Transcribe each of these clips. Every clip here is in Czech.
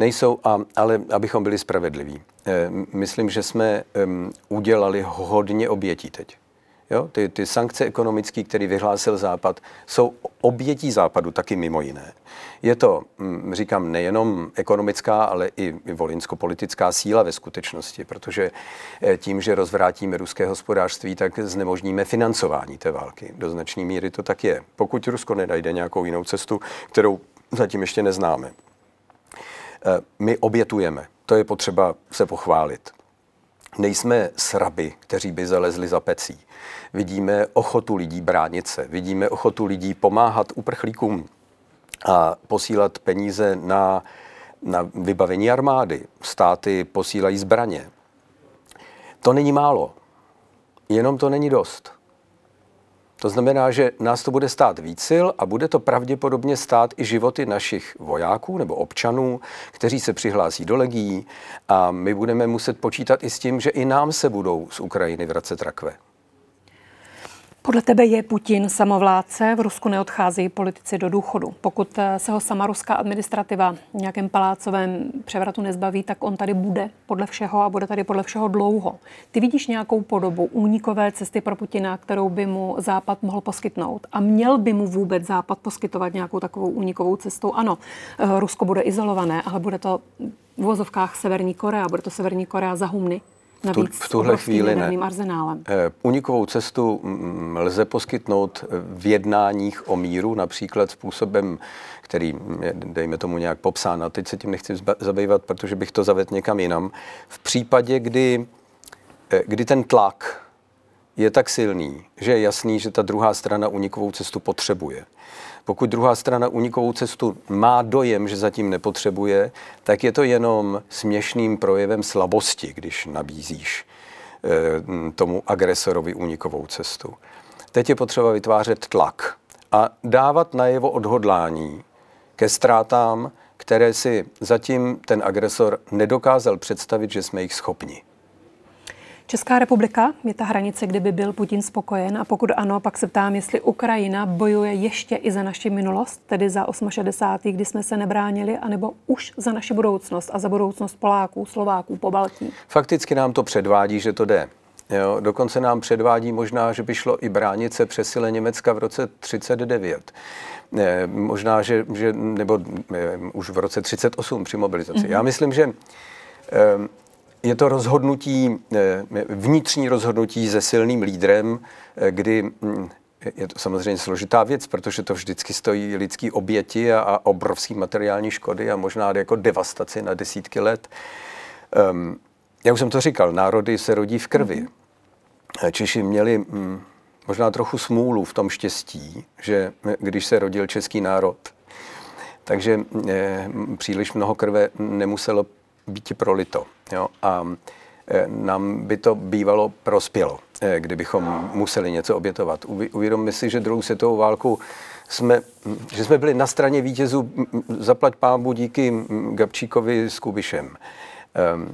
Nejsou, a, ale abychom byli spravedliví. Eh, myslím, že jsme udělali hodně obětí teď. Jo? Ty, ty sankce ekonomické, které vyhlásil Západ, jsou obětí Západu taky mimo jiné. Je to, říkám, nejenom ekonomická, ale i volinsko-politická síla ve skutečnosti, protože eh, tím, že rozvrátíme ruské hospodářství, tak znemožníme financování té války. Do značné míry to tak je. Pokud Rusko nenajde nějakou jinou cestu, kterou zatím ještě neznáme. Eh, my obětujeme, to je potřeba se pochválit. Nejsme sraby, kteří by zalezli za pecí. Vidíme ochotu lidí bránit se, vidíme ochotu lidí pomáhat uprchlíkům a posílat peníze na, na vybavení armády. Státy posílají zbraně. To není málo, jenom to není dost. To znamená, že nás to bude stát víc sil a bude to pravděpodobně stát i životy našich vojáků nebo občanů, kteří se přihlásí do legií a my budeme muset počítat i s tím, že i nám se budou z Ukrajiny vracet rakve. Podle tebe je Putin samovládce, v Rusku neodcházejí politici do důchodu. Pokud eh, se ho sama ruská administrativa v nějakém palácovém převratu nezbaví, tak on tady bude podle všeho a bude tady podle všeho dlouho. Ty vidíš nějakou podobu únikové cesty pro Putina, kterou by mu Západ mohl poskytnout? A měl by mu vůbec Západ poskytovat nějakou takovou únikovou cestou? Ano, eh, Rusko bude izolované, ale bude to v vozovkách Severní Korea, bude to Severní Korea za humny. Navíc tu, v tuhle chvíli ne. Arzenálem. Eh, unikovou cestu mm, mm, lze poskytnout eh, v jednáních o míru, například způsobem, který mm, je, dejme tomu, nějak popsán. A teď se tím nechci zabývat, protože bych to zavedl někam jinam. V případě, kdy, eh, kdy ten tlak je tak silný, že je jasný, že ta druhá strana unikovou cestu potřebuje. Pokud druhá strana unikovou cestu má dojem, že zatím nepotřebuje, tak je to jenom směšným projevem slabosti, když nabízíš eh, tomu agresorovi unikovou cestu. Teď je potřeba vytvářet tlak a dávat najevo odhodlání ke ztrátám, které si zatím ten agresor nedokázal představit, že jsme jich schopni. Česká republika je ta hranice, kde by byl Putin spokojen a pokud ano, pak se ptám, jestli Ukrajina bojuje ještě i za naši minulost, tedy za 68., kdy jsme se nebránili, anebo už za naši budoucnost a za budoucnost Poláků, Slováků, po Baltí. Fakticky nám to předvádí, že to jde. Jo, dokonce nám předvádí možná, že by šlo i bránit se přesile Německa v roce 39. Ne, eh, možná, že, že nebo ne, eh, už v roce 38 při mobilizaci. Mm-hmm. Já myslím, že eh, je to rozhodnutí, eh, vnitřní rozhodnutí se silným lídrem, eh, kdy hm, je to samozřejmě složitá věc, protože to vždycky stojí lidský oběti a, obrovský materiální škody a možná jako devastaci na desítky let. Ehm, já už jsem to říkal, národy se rodí v krvi. Mhm. Eh, Češi měli hm, možná trochu smůlu v tom štěstí, že když se rodil český národ, takže příliš mnoho krve nemuselo býti prolito. Jo? A e, nám by to bývalo prospělo, e, kdybychom museli něco obětovat. Uvědomme si, že druhou světovou válku jsme, že jsme byli na straně vítězů zaplať pámbu díky Gabčíkovi s Kubišem. E,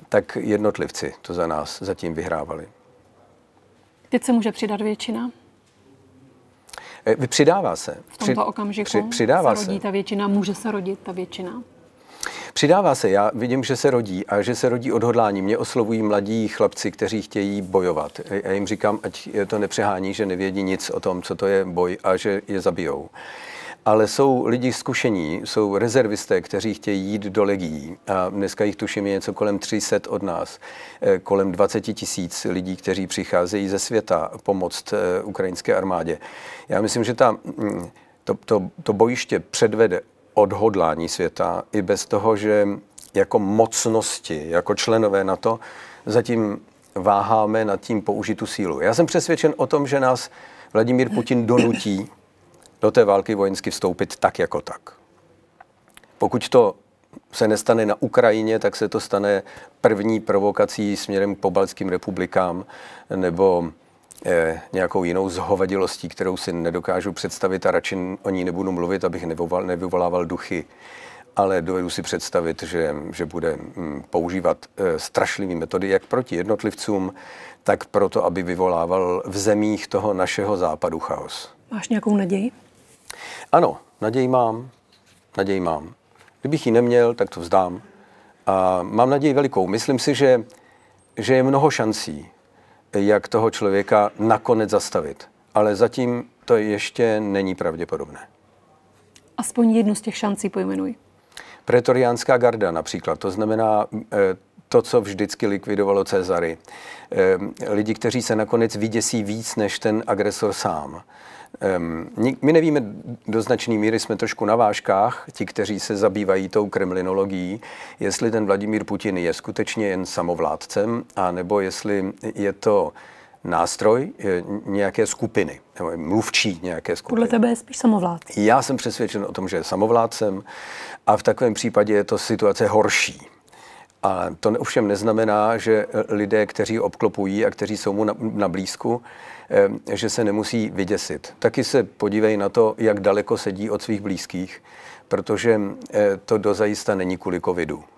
tak jednotlivci to za nás zatím vyhrávali. Teď se může přidat většina? Přidává se. V tomto okamžiku při, přidává se rodí se. ta většina, může se rodit ta většina? Přidává se, já vidím, že se rodí a že se rodí odhodlání. Mě oslovují mladí chlapci, kteří chtějí bojovat. Já jim říkám, ať to nepřehání, že nevědí nic o tom, co to je boj a že je zabijou ale jsou lidi zkušení, jsou rezervisté, kteří chtějí jít do legií. A dneska jich tuším je něco kolem 300 od nás, eh, kolem 20 tisíc lidí, kteří přicházejí ze světa pomoct eh, ukrajinské armádě. Já myslím, že ta, mm, to, to, to bojiště předvede odhodlání světa, i bez toho, že jako mocnosti, jako členové na to, zatím váháme nad tím použitu sílu. Já jsem přesvědčen o tom, že nás Vladimír Putin donutí do té války vojensky vstoupit tak jako tak. Pokud to se nestane na Ukrajině, tak se to stane první provokací směrem k pobaltským republikám nebo Eh, nějakou jinou zhovadilostí, kterou si nedokážu představit a radši o ní nebudu mluvit, abych nevyvolával duchy. Ale dovedu si představit, že, že bude mm, používat eh, strašlivé metody jak proti jednotlivcům, tak proto, aby vyvolával v zemích toho našeho západu chaos. Máš nějakou naději? Ano, naději mám. Naději mám. Kdybych ji neměl, tak to vzdám. A mám naději velikou. Myslím si, že, že je mnoho šancí, jak toho člověka nakonec zastavit. Ale zatím to ještě není pravděpodobné. Aspoň jednu z těch šancí pojmenuj. Pretoriánská garda například, to znamená eh, to, co vždycky likvidovalo Cezary. Ehm, lidi, kteří se nakonec vyděsí víc než ten agresor sám. Ehm, my nevíme, do značné míry jsme trošku na vážkách, ti, kteří se zabývají tou kremlinologií, jestli ten Vladimír Putin je skutečně jen samovládcem, anebo jestli je to nástroj eh, nějaké skupiny, nebo mluvčí nějaké skupiny. Podle tebe je spíš samovládce. Já jsem přesvědčen o tom, že je samovládcem a v takovém případě je to situace horší. A to ovšem neznamená, že eh, lidé, kteří obklopují a kteří jsou mu na, na blízku, eh, že se nemusí vyděsit. Taky se podívej na to, jak daleko sedí od svých blízkých, protože eh, to dozajista není kvůli covidu.